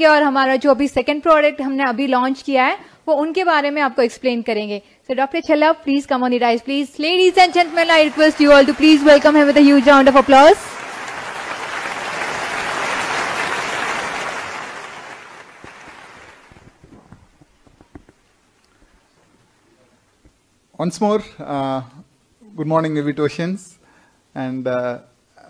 जाएंगे और हमारा जो अभी सेकेंड प्रोडक्ट हमने अभी लॉन्च किया है वो उनके बारे में आपको एक्सप्लेन करेंगे so doctor Challa please come on rise please ladies and gentleman I request you all to please welcome her with huge round of applause Once more, uh, good morning, Evitosians. And uh,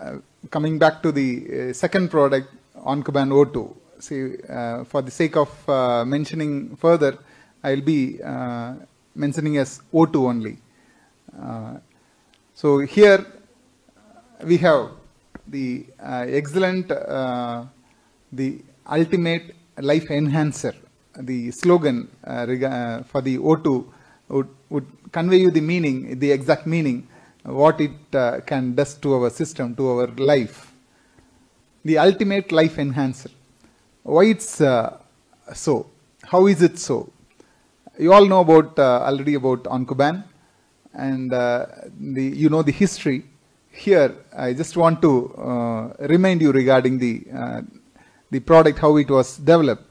uh, coming back to the uh, second product, Oncoban O2. say, uh, for the sake of uh, mentioning further, I'll be uh, mentioning as O2 only. so here we have the excellent, the ultimate life enhancer. The slogan for the O2 would, would convey you the meaning, the exact meaning, what it uh, can does to our system, to our life. The ultimate life enhancer why it's uh, so. How is it so? You all know about uh, already about Onkuban and uh, the, you know the history. Here, I just want to uh, remind you regarding the, uh, the product, how it was developed.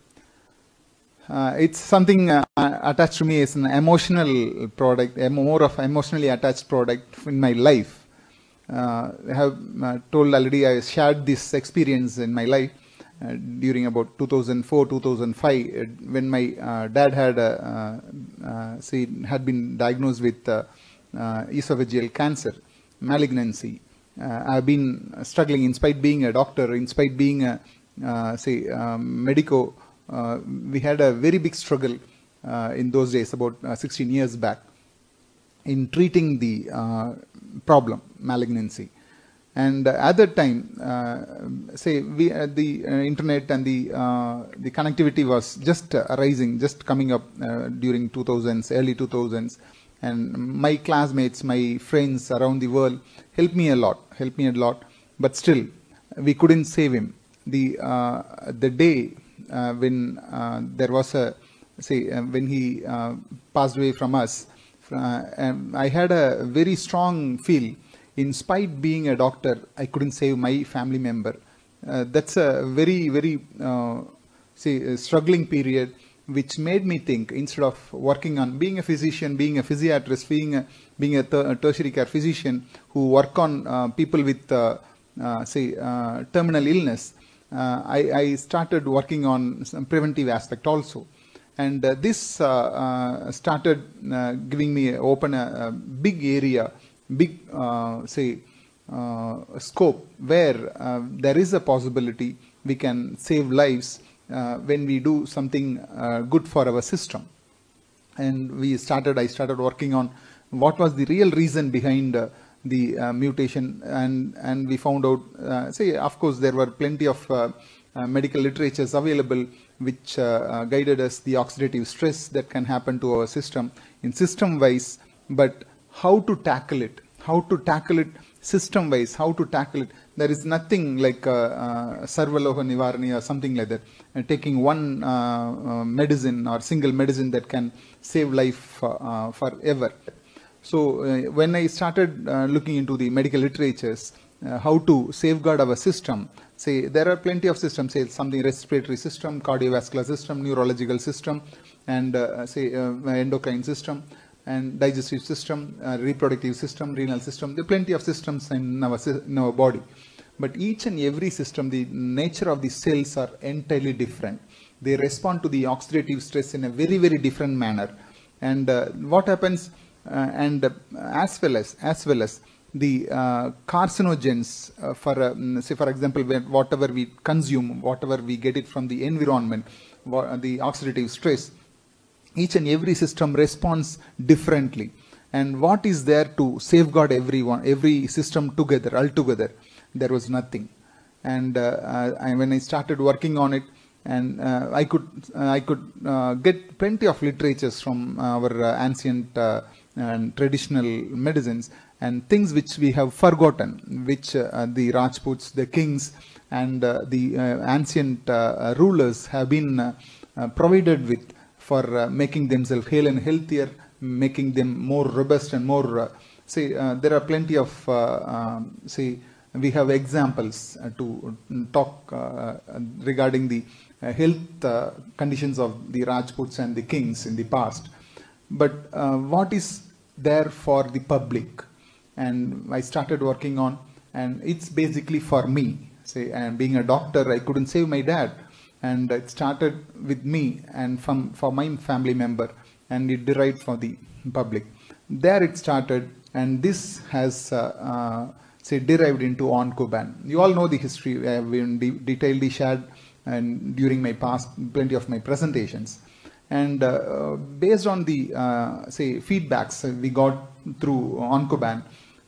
Uh, it's something attached to me as an emotional product, more of emotionally attached product in my life. I have told already I shared this experience in my life uh, during about 2004 2005 uh, when my uh, dad had uh, uh say had been diagnosed with esophageal cancer malignancy i've been struggling in spite being a doctor in spite being a say um, medico we had a very big struggle in those days about 16 years back in treating the problem malignancy and at that time uh, say we uh, the uh, internet and the the connectivity was just arising, just coming up during 2000s early 2000s and my classmates my friends around the world helped me a lot helped me a lot but still we couldn't save him the uh, the day uh, when uh, there was a say when he passed away from us I had a very strong feel in spite being a doctor, I couldn't save my family member. Uh, that's a very, very uh, see, struggling period, which made me think instead of working on being a physician, being a physiatrist, being a, being a, ter a tertiary care physician who work on uh, people with, uh, uh, say, uh, terminal illness, I, I, started working on some preventive aspect also. And this started giving me open a, a big area big, uh, say, uh, scope where uh, there is a possibility we can save lives when we do something good for our system. And we started, I started working on what was the real reason behind the uh, mutation and and we found out uh, say of course there were plenty of uh, medical literatures available which guided us the oxidative stress that can happen to our system in system wise but how to tackle it, how to tackle it system wise, how to tackle it. There is nothing like uh, uh, Sarvaloha Nivarani or something like that, and taking one uh, uh, medicine or single medicine that can save life uh, uh, forever. So, when I started looking into the medical literatures, how to safeguard our system, say there are plenty of systems, say something respiratory system, cardiovascular system, neurological system, and say endocrine system and digestive system, uh, reproductive system, renal system. There are plenty of systems in our, in our body. But each and every system, the nature of the cells are entirely different. They respond to the oxidative stress in a very, very different manner. And uh, what happens, uh, and uh, as well as, as well as, the uh, carcinogens uh, for uh, mm, say for example whatever we consume whatever we get it from the environment the oxidative stress each and every system responds differently and what is there to safeguard everyone every system together altogether there was nothing and uh, I, when i started working on it and uh, i could uh, i could uh, get plenty of literatures from our uh, ancient uh, and traditional medicines and things which we have forgotten which the rajputs the kings and the ancient rulers have been provided with for uh, making themselves hale and healthier, making them more robust and more. Uh, see, uh, there are plenty of say um, see we have examples to mm, talk regarding the health conditions of the Rajputs and the kings in the past. But what is there for the public? And I started working on, and it's basically for me. Say, and being a doctor, I couldn't save my dad and it started with me and from for my family member and it derived for the public there it started and this has uh, uh, say derived into oncoban you all know the history i uh, have been de detailedly shared and during my past plenty of my presentations and uh, based on the uh, say feedbacks we got through oncoban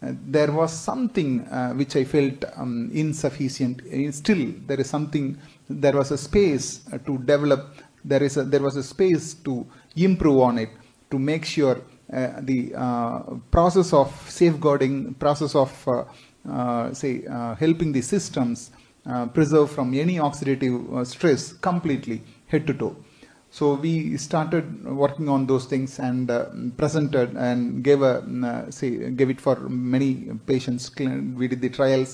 uh, there was something uh, which I felt um, insufficient. Still, there is something. There was a space uh, to develop. There is a, there was a space to improve on it to make sure the process of safeguarding, process of uh, say uh, helping the systems uh, preserve from any oxidative stress completely head to toe. So we started working on those things and uh, presented and gave a uh, say gave it for many patients. We did the trials,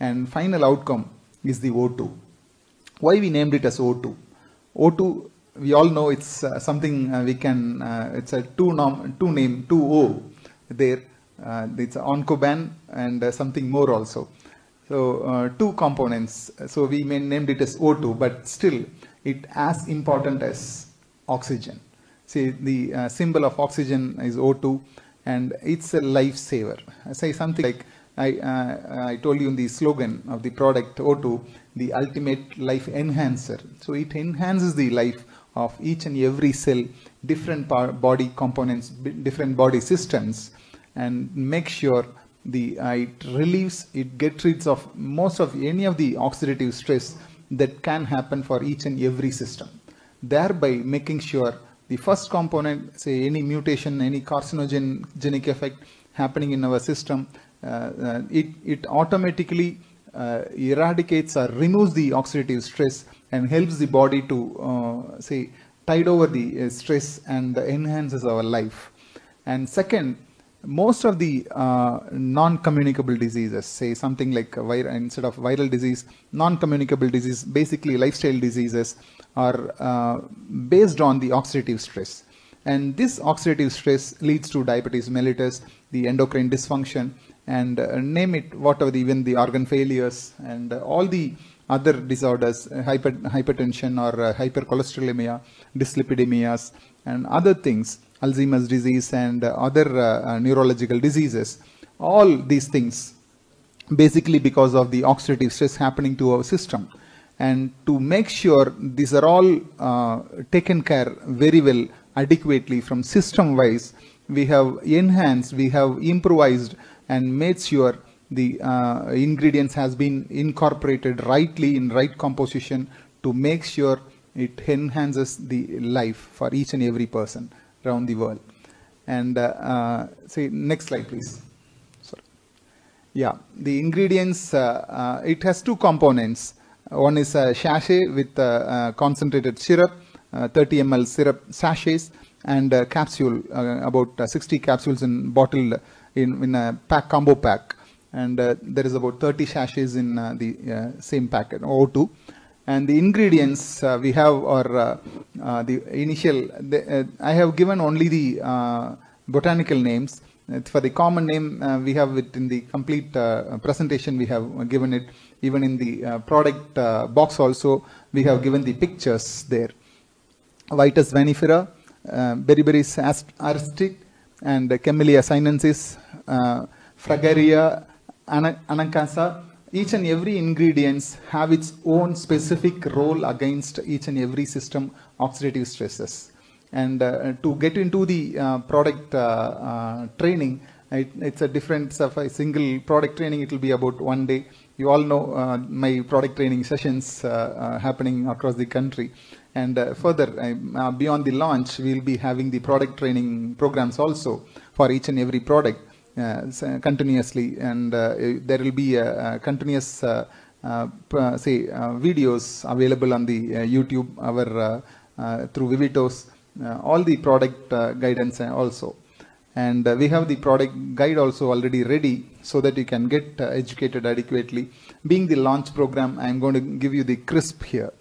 and final outcome is the O2. Why we named it as O2? O2 we all know it's uh, something uh, we can uh, it's a two nom two name two O there. Uh, it's oncoban and something more also. So two components. So we named it as O2, but still it as important as oxygen. See, the uh, symbol of oxygen is O2 and it's a lifesaver. Say something like, I, uh, I told you in the slogan of the product O2, the ultimate life enhancer. So it enhances the life of each and every cell, different body components, different body systems, and make sure the uh, it relieves, it gets rid of most of any of the oxidative stress that can happen for each and every system, thereby making sure the first component, say any mutation, any carcinogenic effect happening in our system, uh, uh, it, it automatically uh, eradicates or removes the oxidative stress and helps the body to uh, say tide over the uh, stress and enhances our life. And second, most of the uh, non-communicable diseases, say something like viral, instead of viral disease, non-communicable disease, basically lifestyle diseases are uh, based on the oxidative stress. And this oxidative stress leads to diabetes mellitus, the endocrine dysfunction, and uh, name it, whatever, the, even the organ failures and all the other disorders, hyper, hypertension or uh, hypercholesterolemia, dyslipidemias, and other things Alzheimer's disease and uh, other uh, uh, neurological diseases. All these things basically because of the oxidative stress happening to our system. And to make sure these are all uh, taken care very well, adequately from system wise, we have enhanced, we have improvised and made sure the uh, ingredients has been incorporated rightly in right composition to make sure it enhances the life for each and every person around the world. And uh, uh, see, next slide, please. Sorry. Yeah, the ingredients, uh, it has two components. One is a sachet with concentrated syrup, 30 ml syrup sachets, and a capsule, about 60 capsules in bottled in, in a pack combo pack and uh, there is about 30 sachets in uh, the uh, same packet O2 and the ingredients uh, we have are uh, uh, the initial the, uh, I have given only the botanical names for the common name we have it in the complete presentation we have given it even in the product box also we have given the pictures there Vitus vinifera uh, Beriberi's arstic and Camellia sinensis, uh, Fragaria anacasa, each and every ingredients have its own specific role against each and every system oxidative stresses. And uh, to get into the uh, product uh, uh training, it, it's a different A single product training, it will be about one day. You all know uh, my product training sessions uh, happening across the country. And further, beyond the launch, we'll be having the product training programs also for each and every product uh, continuously and uh, there will be a, a continuous uh, say videos available on the YouTube our through Vivitos all the product guidance also and we have the product guide also already ready so that you can get educated adequately being the launch program I am going to give you the crisp here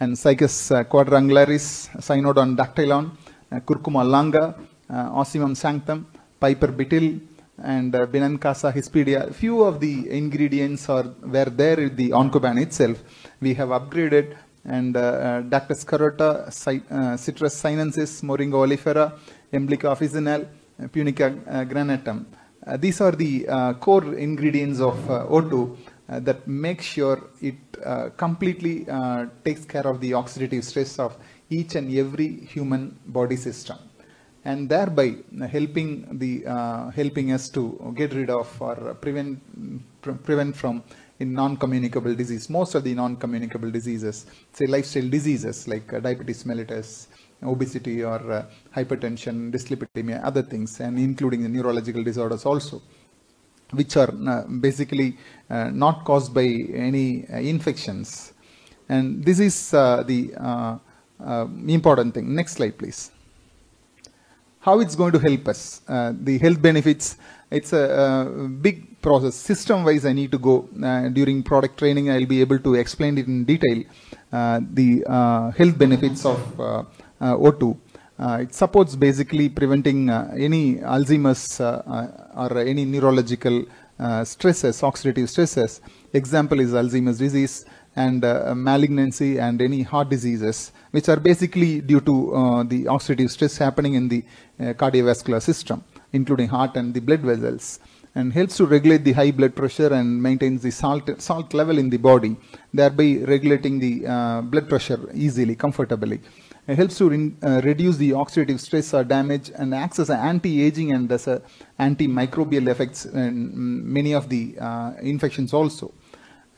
and Cycas uh, quadrangularis, Cynodon dactylon, uh, Curcuma longa, uh, sanctum, Piper bitil, and uh, Binancasa Hesperia. Few of the ingredients are were there in the Oncoban itself. We have upgraded and uh, uh, Dr. Scarota, uh, Citrus sinensis, Moringa oleifera, Emblica officinal, Punica uh, granatum. Uh, these are the uh, core ingredients of O2 that make sure it completely takes care of the oxidative stress of each and every human body system and thereby helping the uh, helping us to get rid of or prevent pre prevent from in non-communicable disease most of the non-communicable diseases say lifestyle diseases like uh, diabetes mellitus obesity or uh, hypertension dyslipidemia other things and including the neurological disorders also which are uh, basically uh, not caused by any uh, infections and this is the important thing next slide please how it's going to help us. Uh, the health benefits, it's a, a big process. System-wise, I need to go. Uh, during product training, I'll be able to explain it in detail, uh, the uh, health benefits of uh, uh, O2. it supports basically preventing any Alzheimer's or any neurological stresses, oxidative stresses. Example is Alzheimer's disease and malignancy and any heart diseases which are basically due to uh, the oxidative stress happening in the uh, cardiovascular system, including heart and the blood vessels, and helps to regulate the high blood pressure and maintains the salt, salt level in the body, thereby regulating the uh, blood pressure easily, comfortably. It helps to uh, reduce the oxidative stress or damage and acts as an anti-aging and as a antimicrobial effects in mm, many of the uh, infections also.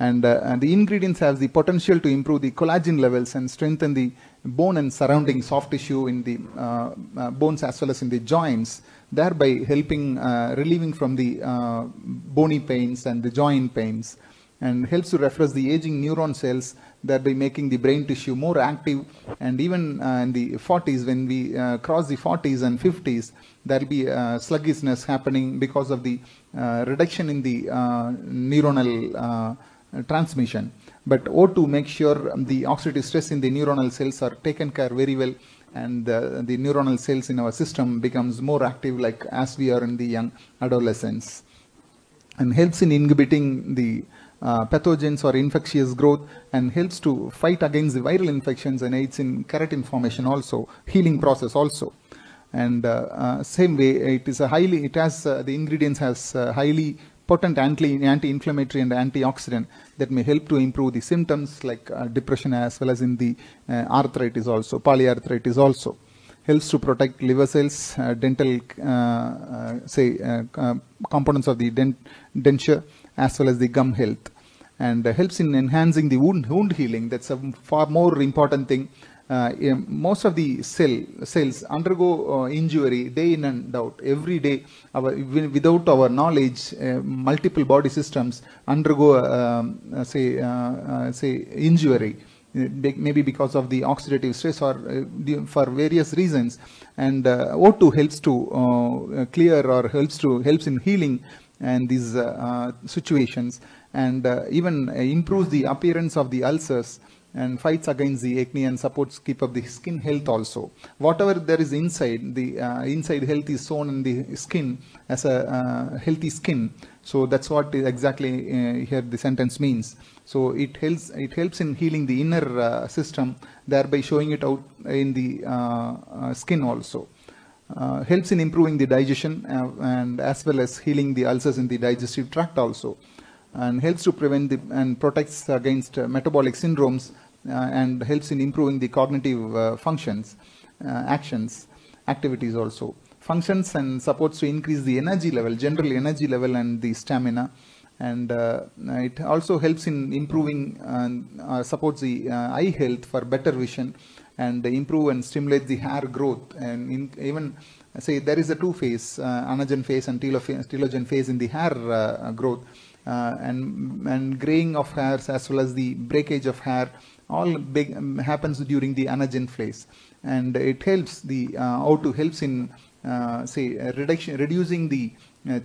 And, uh, and, the ingredients have the potential to improve the collagen levels and strengthen the bone and surrounding soft tissue in the uh, uh, bones as well as in the joints, thereby helping uh, relieving from the uh, bony pains and the joint pains and helps to refresh the aging neuron cells thereby making the brain tissue more active and even uh, in the 40s when we cross the 40s and 50s there will be sluggishness happening because of the reduction in the neuronal uh, transmission. But O2 makes sure the oxidative stress in the neuronal cells are taken care very well and the, uh, the neuronal cells in our system becomes more active like as we are in the young adolescence and helps in inhibiting the uh, pathogens or infectious growth and helps to fight against the viral infections and aids in keratin formation also healing process also and uh, uh, same way it is a highly it has uh, the ingredients has highly potent anti-inflammatory and antioxidant that may help to improve the symptoms like uh, depression as well as in the uh, arthritis also, polyarthritis also. Helps to protect liver cells, uh, dental, uh, uh, say, uh, components of the dent denture as well as the gum health and helps in enhancing the wound, wound healing. That's a far more important thing uh, most of the cell cells undergo uh, injury day in and out every day. Our, without our knowledge, uh, multiple body systems undergo um, say say injury maybe because of the oxidative stress or uh, for various reasons and uh, O2 helps to uh, clear or helps to helps in healing and these situations and even improves the appearance of the ulcers and fights against the acne and supports keep up the skin health also. Whatever there is inside, the uh, inside health is shown in the skin as a uh, healthy skin. So that's what exactly uh, here the sentence means. So it helps it helps in healing the inner uh, system, thereby showing it out in the uh, uh, skin also. helps in improving the digestion and as well as healing the ulcers in the digestive tract also and helps to prevent the, and protects against metabolic syndromes uh, and helps in improving the cognitive uh, functions, uh, actions, activities also. Functions and supports to increase the energy level, general energy level and the stamina and uh, it also helps in improving and uh, supports the uh, eye health for better vision and improve and stimulate the hair growth and in, even say there is a two phase anagen phase and telogen phase in the hair growth and and graying of hairs as well as the breakage of hair all big, um, happens during the anagen phase and it helps the uh, O2 helps in uh, say uh, reduction reducing the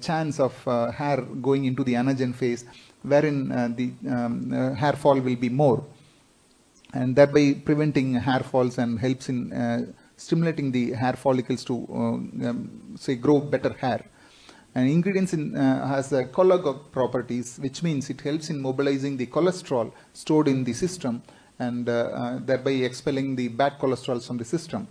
chance of hair going into the anagen phase wherein the um, hair fall will be more and that by preventing hair falls and helps in uh, stimulating the hair follicles to uh, um, say grow better hair and ingredients in uh, has the cholagogue properties which means it helps in mobilizing the cholesterol stored in the system and uh, uh, thereby expelling the bad cholesterol from the system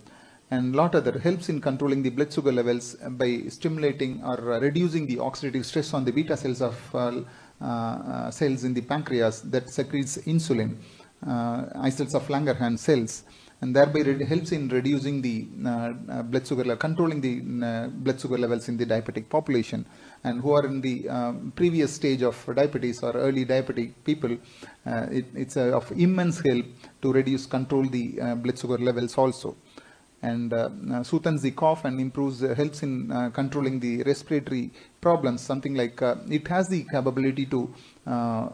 and lot other helps in controlling the blood sugar levels by stimulating or uh, reducing the oxidative stress on the beta cells of uh, uh, cells in the pancreas that secretes insulin uh, of Langerhans cells and thereby helps in reducing the uh, uh blood sugar level, controlling the uh, blood sugar levels in the diabetic population and who are in the um, previous stage of diabetes or early diabetic people uh, it, it's of immense help to reduce control the uh, blood sugar levels also and uh, soothes the cough and improves helps in controlling the respiratory problems something like it has the capability to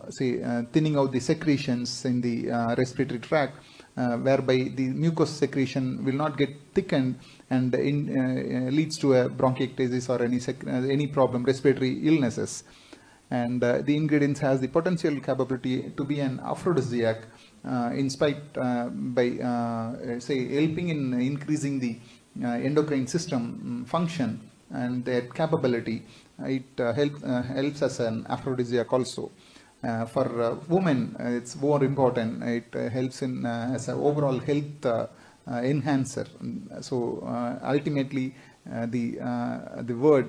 say thinning out the secretions in the respiratory tract uh, whereby the mucous secretion will not get thickened and in, uh, uh leads to a bronchiectasis or any uh, any problem respiratory illnesses and uh, the ingredients has the potential capability to be an aphrodisiac uh, in spite by say helping in increasing the endocrine system mm, function and that capability it help, helps as an aphrodisiac also uh, for uh, women, uh, it's more important. It helps in as an overall health enhancer. So ultimately, the the word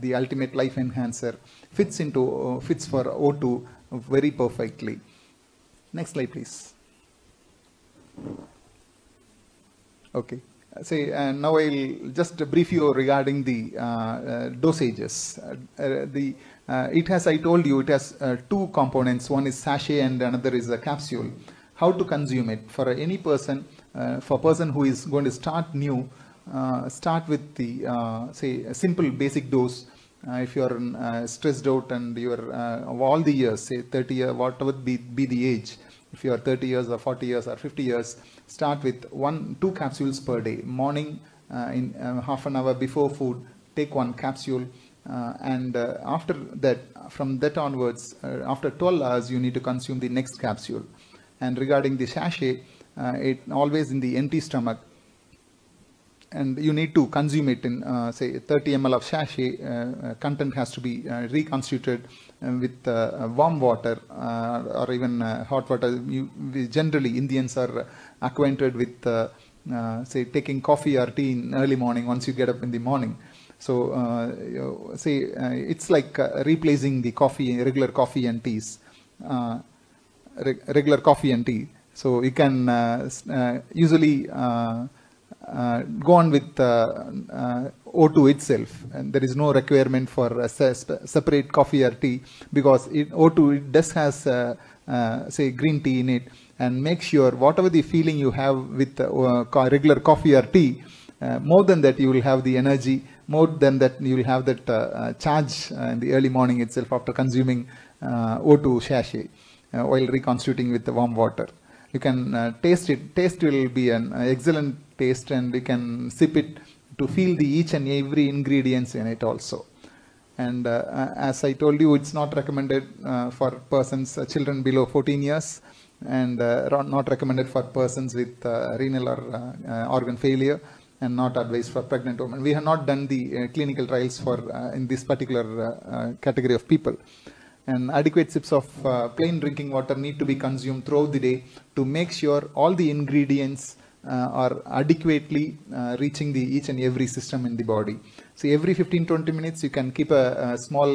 the ultimate life enhancer fits into fits for O2 very perfectly. Next slide, please. Okay. Say, and now I'll just brief you regarding the uh, uh, dosages. the uh, it has, I told you, it has uh, two components. One is sachet and another is a capsule. How to consume it? For any person, uh, for a person who is going to start new, uh, start with the, uh, say, a simple basic dose. Uh, if you are stressed out and you are all the years, say 30 years, whatever be, be the age, if you are 30 years or 40 years or 50 years, start with one, two capsules per day. Morning, in half an hour before food, take one capsule uh, and uh, after that, from that onwards, uh, after 12 hours, you need to consume the next capsule. And regarding the sachet, it always in the empty stomach, and you need to consume it in uh, say 30 ml of sachet uh, content has to be uh, reconstituted with warm water or even hot water you, generally indians are acquainted with say taking coffee or tea in early morning once you get up in the morning so uh, see, uh, it's like uh, replacing the coffee, regular coffee and teas, uh, re regular coffee and tea. So you can uh, uh, usually go on with O2 itself, and there is no requirement for separate coffee or tea because it, O2 it does has say green tea in it, and make sure whatever the feeling you have with regular coffee or tea, more than that you will have the energy mode, then that you will have that uh, uh charge uh, in the early morning itself after consuming uh, O2 sachet, while reconstituting with the warm water. You can taste it. Taste will be an excellent taste and you can sip it to feel the each and every ingredients in it also and uh, as I told you it's not recommended uh, for persons uh, children below 14 years and not recommended for persons with renal or organ failure and not advised for pregnant women. We have not done the uh, clinical trials for uh, in this particular uh, uh category of people. And adequate sips of uh, plain drinking water need to be consumed throughout the day to make sure all the ingredients uh, are adequately reaching the each and every system in the body. So every 15-20 minutes you can keep a, a small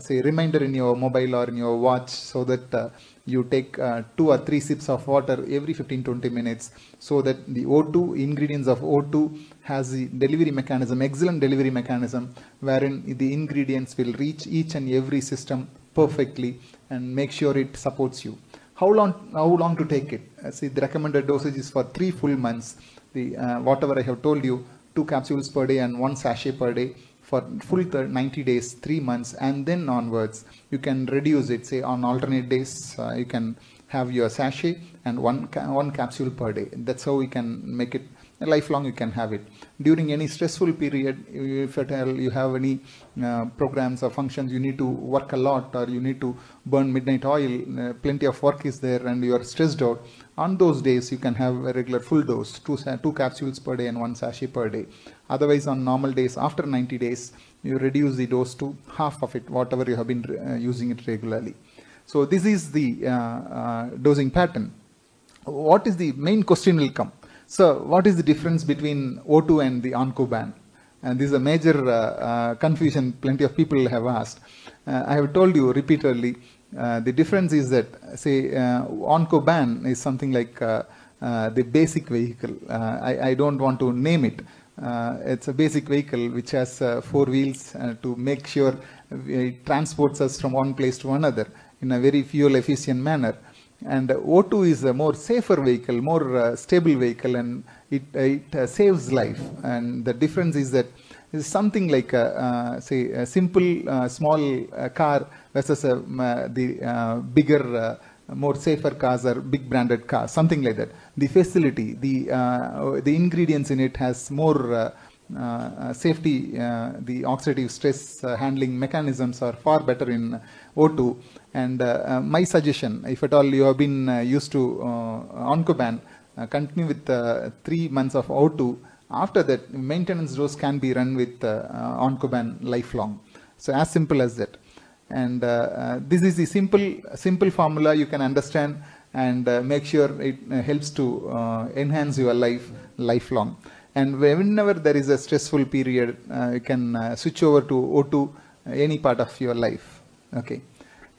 say reminder in your mobile or in your watch so that you take uh, two or three sips of water every 15-20 minutes so that the O2 ingredients of O2 has the delivery mechanism, excellent delivery mechanism wherein the ingredients will reach each and every system perfectly and make sure it supports you. How long, how long to take it? I uh, see the recommended dosage is for three full months. The, uh, whatever I have told you, two capsules per day and one sachet per day for full 90 days, three months, and then onwards you can reduce it. Say on alternate days uh, you can have your sachet and one ca one capsule per day. That's how we can make it lifelong. You can have it during any stressful period. If at all you have any uh, programs or functions, you need to work a lot or you need to burn midnight oil. Uh, plenty of work is there, and you are stressed out on those days, you can have a regular full dose, two, two capsules per day and one sachet per day. Otherwise, on normal days, after 90 days, you reduce the dose to half of it, whatever you have been uh, using it regularly. So this is the uh, uh, dosing pattern. What is the main question will come. So what is the difference between O2 and the Oncoban? And this is a major uh, uh, confusion plenty of people have asked. Uh, I have told you repeatedly uh, the difference is that, say, uh, OncoBan is something like uh, uh the basic vehicle. Uh, I, I, don't want to name it. it's a basic vehicle which has four wheels to make sure it transports us from one place to another in a very fuel efficient manner. And O2 is a more safer vehicle, more stable vehicle, and it, it saves life. And the difference is that is something like a, uh, say a simple uh, small uh, car versus a, the bigger more safer cars or big branded cars, something like that. The facility, the uh, the ingredients in it has more uh, uh, safety. the oxidative stress handling mechanisms are far better in O2. And my suggestion, if at all you have been used to Oncoban, continue with three months of O2 after that, maintenance dose can be run with uh, Oncoban lifelong. So as simple as that. And uh, uh, this is the simple, simple formula you can understand and uh, make sure it uh, helps to enhance your life lifelong. And whenever there is a stressful period, you can switch over to O2 any part of your life. Okay.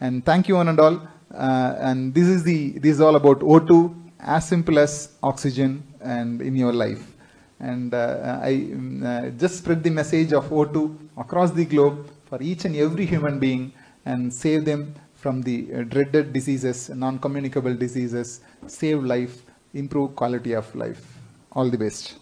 And thank you one and all. Uh, and this is the this is all about O2 as simple as oxygen and in your life and uh, I um, uh, just spread the message of O2 across the globe for each and every human being and save them from the uh, dreaded diseases, non-communicable diseases, save life, improve quality of life. All the best.